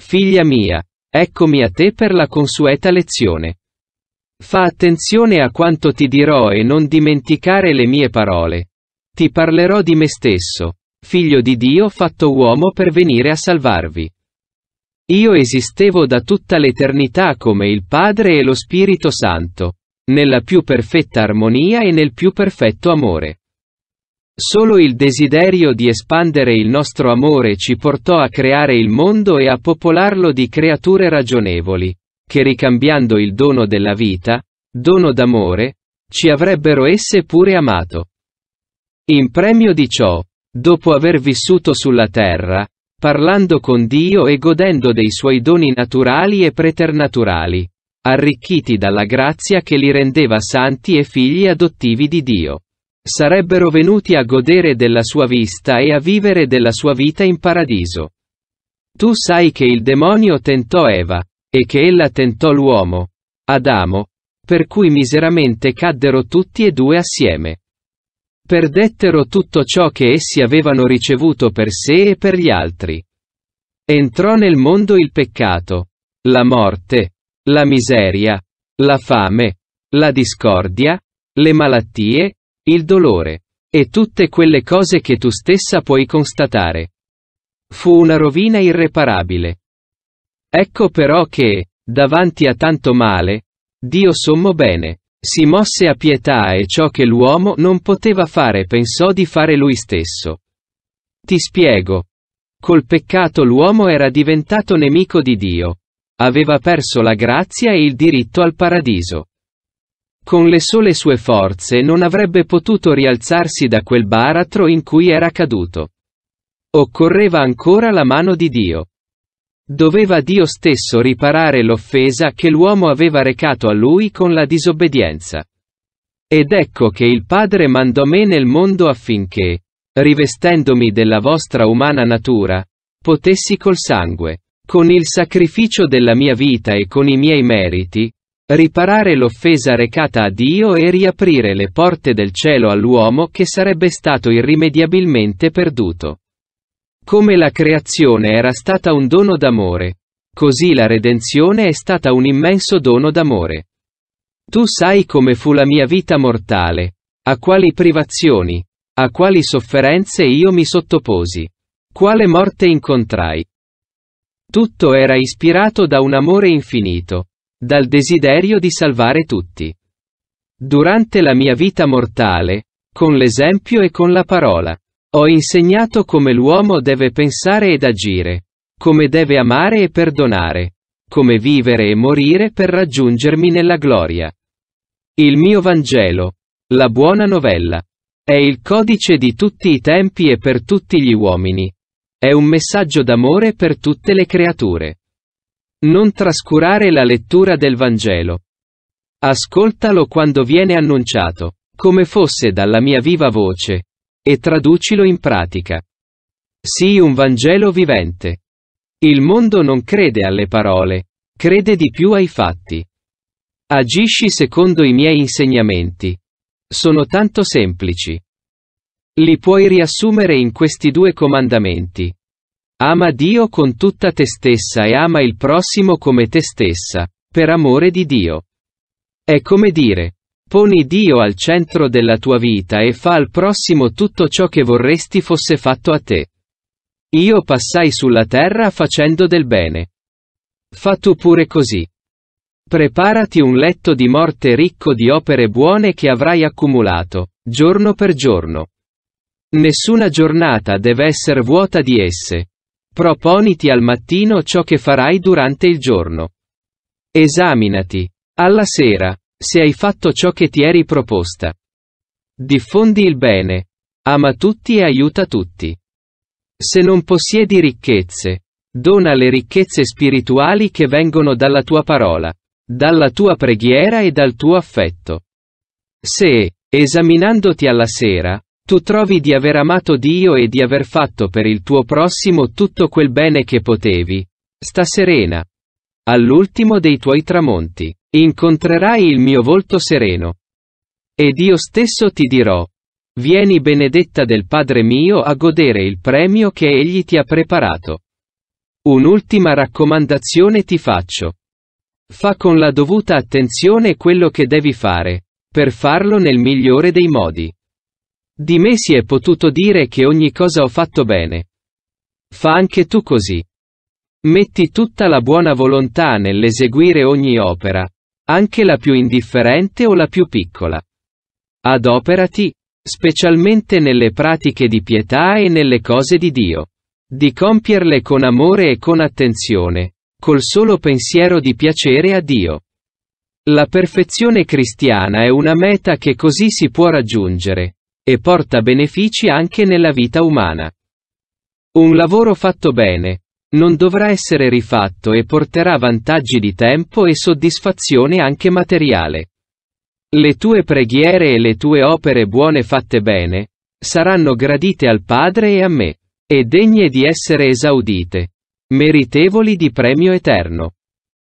Figlia mia, eccomi a te per la consueta lezione. Fa attenzione a quanto ti dirò e non dimenticare le mie parole. Ti parlerò di me stesso, figlio di Dio fatto uomo per venire a salvarvi. Io esistevo da tutta l'eternità come il Padre e lo Spirito Santo, nella più perfetta armonia e nel più perfetto amore. Solo il desiderio di espandere il nostro amore ci portò a creare il mondo e a popolarlo di creature ragionevoli, che ricambiando il dono della vita, dono d'amore, ci avrebbero esse pure amato. In premio di ciò, dopo aver vissuto sulla terra, parlando con Dio e godendo dei suoi doni naturali e preternaturali, arricchiti dalla grazia che li rendeva santi e figli adottivi di Dio sarebbero venuti a godere della sua vista e a vivere della sua vita in paradiso. Tu sai che il demonio tentò Eva, e che ella tentò l'uomo, Adamo, per cui miseramente caddero tutti e due assieme. Perdettero tutto ciò che essi avevano ricevuto per sé e per gli altri. Entrò nel mondo il peccato, la morte, la miseria, la fame, la discordia, le malattie, il dolore, e tutte quelle cose che tu stessa puoi constatare. Fu una rovina irreparabile. Ecco però che, davanti a tanto male, Dio sommo bene, si mosse a pietà e ciò che l'uomo non poteva fare pensò di fare lui stesso. Ti spiego. Col peccato l'uomo era diventato nemico di Dio. Aveva perso la grazia e il diritto al paradiso. Con le sole sue forze non avrebbe potuto rialzarsi da quel baratro in cui era caduto. Occorreva ancora la mano di Dio. Doveva Dio stesso riparare l'offesa che l'uomo aveva recato a lui con la disobbedienza. Ed ecco che il Padre mandò me nel mondo affinché, rivestendomi della vostra umana natura, potessi col sangue, con il sacrificio della mia vita e con i miei meriti, riparare l'offesa recata a Dio e riaprire le porte del cielo all'uomo che sarebbe stato irrimediabilmente perduto. Come la creazione era stata un dono d'amore, così la redenzione è stata un immenso dono d'amore. Tu sai come fu la mia vita mortale, a quali privazioni, a quali sofferenze io mi sottoposi, quale morte incontrai. Tutto era ispirato da un amore infinito, dal desiderio di salvare tutti. Durante la mia vita mortale, con l'esempio e con la parola, ho insegnato come l'uomo deve pensare ed agire, come deve amare e perdonare, come vivere e morire per raggiungermi nella gloria. Il mio Vangelo, la buona novella, è il codice di tutti i tempi e per tutti gli uomini. È un messaggio d'amore per tutte le creature. Non trascurare la lettura del Vangelo. Ascoltalo quando viene annunciato, come fosse dalla mia viva voce, e traducilo in pratica. Sii un Vangelo vivente. Il mondo non crede alle parole, crede di più ai fatti. Agisci secondo i miei insegnamenti. Sono tanto semplici. Li puoi riassumere in questi due comandamenti. Ama Dio con tutta te stessa e ama il prossimo come te stessa, per amore di Dio. È come dire, poni Dio al centro della tua vita e fa al prossimo tutto ciò che vorresti fosse fatto a te. Io passai sulla terra facendo del bene. Fa tu pure così. Preparati un letto di morte ricco di opere buone che avrai accumulato, giorno per giorno. Nessuna giornata deve essere vuota di esse. Proponiti al mattino ciò che farai durante il giorno. Esaminati. Alla sera, se hai fatto ciò che ti eri proposta. Diffondi il bene. Ama tutti e aiuta tutti. Se non possiedi ricchezze, dona le ricchezze spirituali che vengono dalla tua parola, dalla tua preghiera e dal tuo affetto. Se, esaminandoti alla sera, tu trovi di aver amato Dio e di aver fatto per il tuo prossimo tutto quel bene che potevi. Sta serena. All'ultimo dei tuoi tramonti, incontrerai il mio volto sereno. Ed io stesso ti dirò, vieni benedetta del Padre mio a godere il premio che egli ti ha preparato. Un'ultima raccomandazione ti faccio. Fa con la dovuta attenzione quello che devi fare, per farlo nel migliore dei modi. Di me si è potuto dire che ogni cosa ho fatto bene. Fa anche tu così. Metti tutta la buona volontà nell'eseguire ogni opera, anche la più indifferente o la più piccola. Adoperati, specialmente nelle pratiche di pietà e nelle cose di Dio. Di compierle con amore e con attenzione, col solo pensiero di piacere a Dio. La perfezione cristiana è una meta che così si può raggiungere, e porta benefici anche nella vita umana. Un lavoro fatto bene non dovrà essere rifatto e porterà vantaggi di tempo e soddisfazione anche materiale. Le tue preghiere e le tue opere buone fatte bene saranno gradite al Padre e a me, e degne di essere esaudite, meritevoli di premio eterno.